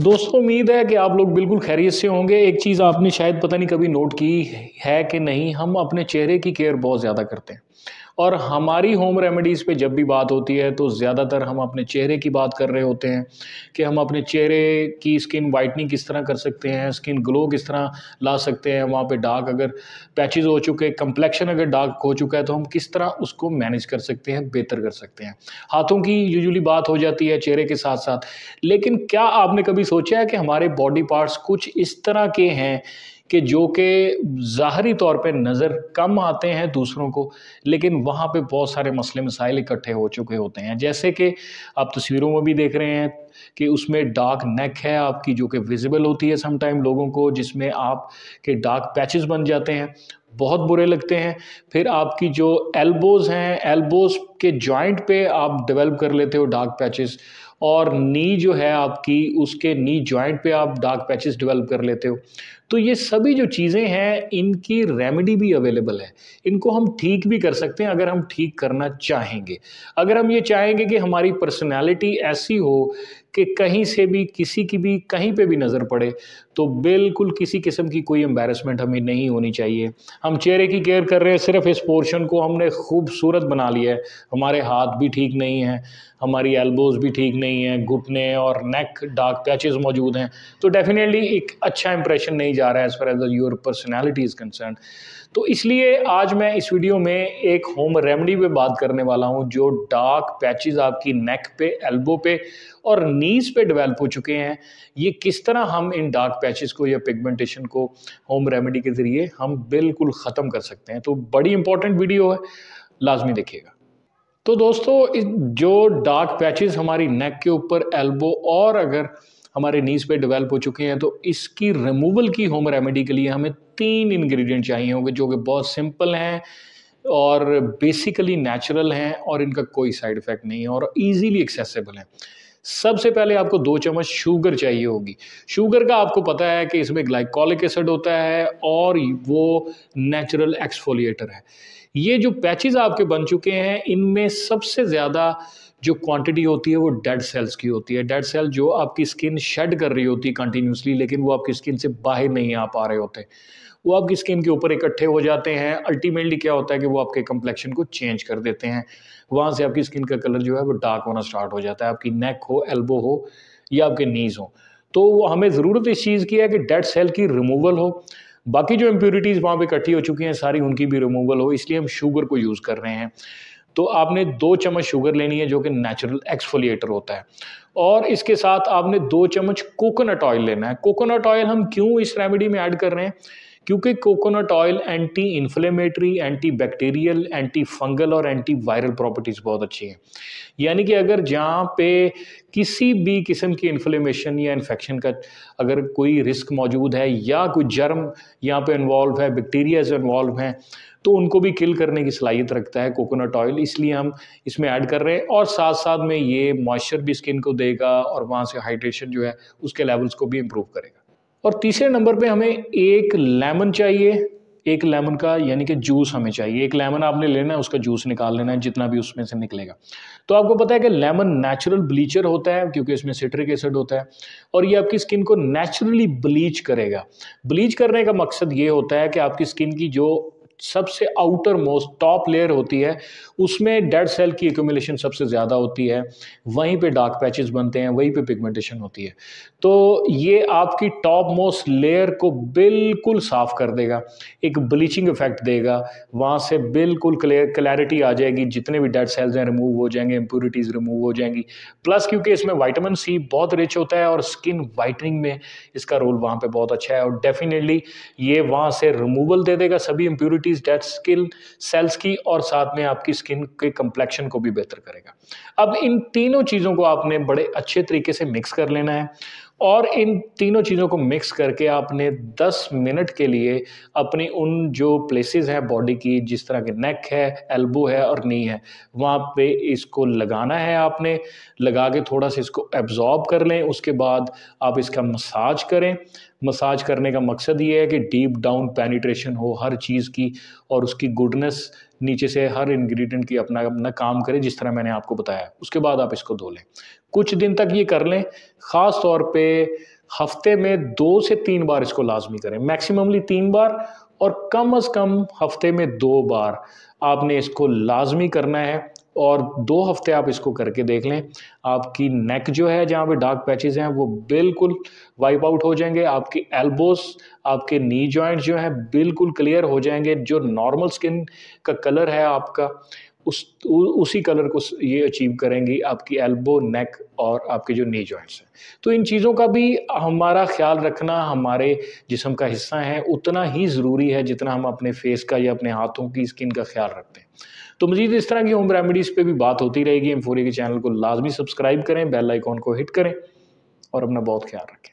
दोस्तों उम्मीद है कि आप लोग बिल्कुल खैरियत से होंगे एक चीज़ आपने शायद पता नहीं कभी नोट की है कि नहीं हम अपने चेहरे की केयर बहुत ज़्यादा करते हैं और हमारी होम रेमेडीज़ पे जब भी बात होती है तो ज़्यादातर हम अपने चेहरे की बात कर रहे होते हैं कि हम अपने चेहरे की स्किन वाइटनिंग किस तरह कर सकते हैं स्किन ग्लो किस तरह ला सकते हैं वहाँ पे डार्क अगर पैचेज़ हो चुके कंप्लेक्शन अगर डार्क हो चुका है तो हम किस तरह उसको मैनेज कर सकते हैं बेहतर कर सकते हैं हाथों की यूजली बात हो जाती है चेहरे के साथ साथ लेकिन क्या आपने कभी सोचा है कि हमारे बॉडी पार्ट्स कुछ इस तरह के हैं कि जो कि ज़ाहरी तौर पे नज़र कम आते हैं दूसरों को लेकिन वहाँ पे बहुत सारे मसले मसाइल इकट्ठे हो चुके होते हैं जैसे कि आप तस्वीरों में भी देख रहे हैं कि उसमें डार्क नेक है आपकी जो कि विजिबल होती है समटाइम लोगों को जिसमें आप के डार्क पैचेस बन जाते हैं बहुत बुरे लगते हैं फिर आपकी जो एल्बोज़ हैं एल्बोज़ के जॉइंट पे आप डेवलप कर लेते हो डार्क पैचेस और नी जो है आपकी उसके नी जॉइंट पे आप डार्क पैचेस डेवलप कर लेते हो तो ये सभी जो चीज़ें हैं इनकी रेमेडी भी अवेलेबल है इनको हम ठीक भी कर सकते हैं अगर हम ठीक करना चाहेंगे अगर हम ये चाहेंगे कि हमारी पर्सनैलिटी ऐसी हो कि कहीं से भी किसी की भी कहीं पे भी नज़र पड़े तो बिल्कुल किसी किस्म की कोई एम्बेरसमेंट हमें नहीं होनी चाहिए हम चेहरे की केयर कर रहे हैं सिर्फ इस पोर्शन को हमने खूबसूरत बना लिया है हमारे हाथ भी ठीक नहीं है हमारी एल्बोज़ भी ठीक नहीं है घुटने और नेक डार्क पैचेज़ मौजूद हैं तो डेफिनेटली एक अच्छा इंप्रेशन नहीं जा रहा है as far as your personality is concern तो इसलिए आज मैं इस वीडियो में एक होम रेमेडी पे बात करने वाला हूँ जो डार्क पैचेस आपकी नेक पे एल्बो पे और नीज पे डेवलप हो चुके हैं ये किस तरह हम इन डार्क पैचेस को या पिगमेंटेशन को होम रेमेडी के ज़रिए हम बिल्कुल ख़त्म कर सकते हैं तो बड़ी इंपॉर्टेंट वीडियो है लाजमी देखिएगा तो दोस्तों जो डार्क पैचेस हमारी नेक के ऊपर एल्बो और अगर हमारे नीज़ पे डेवलप हो चुके हैं तो इसकी रिमूवल की होम रेमेडी के लिए हमें तीन इंग्रेडिएंट चाहिए होंगे जो कि बहुत सिंपल हैं और बेसिकली नेचुरल हैं और इनका कोई साइड इफ़ेक्ट नहीं है और ईजीली एक्सेसिबल हैं सबसे पहले आपको दो चम्मच शुगर चाहिए होगी शुगर का आपको पता है कि इसमें ग्लाइकोलिक एसिड होता है और वो नेचुरल एक्सफोलिएटर है ये जो पैचेज आपके बन चुके हैं इनमें सबसे ज़्यादा जो क्वांटिटी होती है वो डेड सेल्स की होती है डेड सेल जो आपकी स्किन शेड कर रही होती है कंटिन्यूसली लेकिन वो आपकी स्किन से बाहर नहीं आ पा रहे होते वो आपकी स्किन के ऊपर इकट्ठे हो जाते हैं अल्टीमेटली क्या होता है कि वो आपके कम्प्लेक्शन को चेंज कर देते हैं वहाँ से आपकी स्किन का कलर जो है वो डार्क होना स्टार्ट हो जाता है आपकी नेक हो एल्बो हो या आपके नीज़ हो तो वो हमें ज़रूरत इस चीज़ की है कि डेड सेल की रिमूवल हो बाकी जो इम्प्योरिटीज़ वहाँ पे इकट्ठी हो चुकी हैं सारी उनकी भी रिमूवल हो इसलिए हम शुगर को यूज़ कर रहे हैं तो आपने दो चम्मच शुगर लेनी है जो कि नेचुरल एक्सफोलिएटर होता है और इसके साथ आपने दो चम्मच कोकोनट ऑयल लेना है कोकोनट ऑयल हम क्यों इस रेमेडी में ऐड कर रहे हैं क्योंकि coconut oil anti inflammatory anti bacterial anti fungal और एंटी वायरल प्रॉपर्टीज़ बहुत अच्छी हैं यानी कि अगर जहाँ पे किसी भी किस्म की इन्फ्लेमेशन या इन्फेक्शन का अगर कोई रिस्क मौजूद है या कोई जर्म यहाँ पे इन्वॉल्व है बैक्टीरियाज इन्वॉल्व हैं तो उनको भी किल करने की सलाहियत रखता है कोकोनट ऑयल इसलिए हम इसमें ऐड कर रहे हैं और साथ साथ में ये मॉइस्चर भी स्किन को देगा और वहाँ से हाइड्रेशन जो है उसके लेवल्स को भी इम्प्रूव करेगा और तीसरे नंबर पे हमें एक लेमन चाहिए एक लेमन का यानी कि जूस हमें चाहिए एक लेमन आपने लेना है उसका जूस निकाल लेना है जितना भी उसमें से निकलेगा तो आपको पता है कि लेमन नेचुरल ब्लीचर होता है क्योंकि इसमें सिट्रिक एसिड होता है और ये आपकी स्किन को नेचुरली ब्लीच करेगा ब्लीच करने का मकसद ये होता है कि आपकी स्किन की जो सबसे आउटर मोस्ट टॉप लेयर होती है उसमें डेड सेल की एक्यूमुलेशन सबसे ज़्यादा होती है वहीं पे डार्क पैचेस बनते हैं वहीं पे पिगमेंटेशन होती है तो ये आपकी टॉप मोस्ट लेयर को बिल्कुल साफ कर देगा एक ब्लीचिंग इफेक्ट देगा वहाँ से बिल्कुल क्लियर क्लैरिटी आ जाएगी जितने भी डेड सेल्स हैं रिमूव हो जाएंगे इम्प्योरिटीज़ रिमूव हो जाएंगी प्लस क्योंकि इसमें वाइटामिन सी बहुत रिच होता है और स्किन वाइटनिंग में इसका रोल वहाँ पर बहुत अच्छा है और डेफिनेटली ये वहाँ से रिमूवल दे देगा सभी impurities increase death skin cells की और साथ में आपकी स्किन के कंप्लेक्शन को भी बेहतर करेगा अब इन तीनों चीज़ों को आपने बड़े अच्छे तरीके से मिक्स कर लेना है और इन तीनों चीज़ों को मिक्स करके आपने 10 मिनट के लिए अपनी उन जो प्लेसेस हैं बॉडी की जिस तरह के नेक है एल्बो है और नी है वहाँ पे इसको लगाना है आपने लगा के थोड़ा सा इसको एब्जॉर्ब कर लें उसके बाद आप इसका मसाज करें मसाज करने का मकसद ये है कि डीप डाउन पेनिट्रेशन हो हर चीज़ की और उसकी गुडनेस नीचे से हर इंग्रेडिएंट की अपना अपना काम करें जिस तरह मैंने आपको बताया उसके बाद आप इसको धो लें कुछ दिन तक ये कर लें ख़ास तौर पे हफ्ते में दो से तीन बार इसको लाजमी करें मैक्सिममली तीन बार और कम अज़ कम हफ्ते में दो बार आपने इसको लाजमी करना है और दो हफ्ते आप इसको करके देख लें आपकी नेक जो है जहाँ पे डार्क पैचेस हैं वो बिल्कुल वाइप आउट हो जाएंगे आपकी एल्बोस आपके नी जॉइंट्स जो हैं बिल्कुल क्लियर हो जाएंगे जो नॉर्मल स्किन का कलर है आपका उस उ, उसी कलर को ये अचीव करेंगी आपकी एल्बो नेक और आपके जो नी जॉइंट्स हैं तो इन चीज़ों का भी हमारा ख्याल रखना हमारे जिसम का हिस्सा है उतना ही ज़रूरी है जितना हम अपने फेस का या अपने हाथों की स्किन का ख्याल रखते हैं तो मजीद इस तरह की होम रेमिडीज़ पे भी बात होती रहेगी एम के चैनल को लाजमी सब्सक्राइब करें बेल आइकॉन को हिट करें और अपना बहुत ख्याल रखें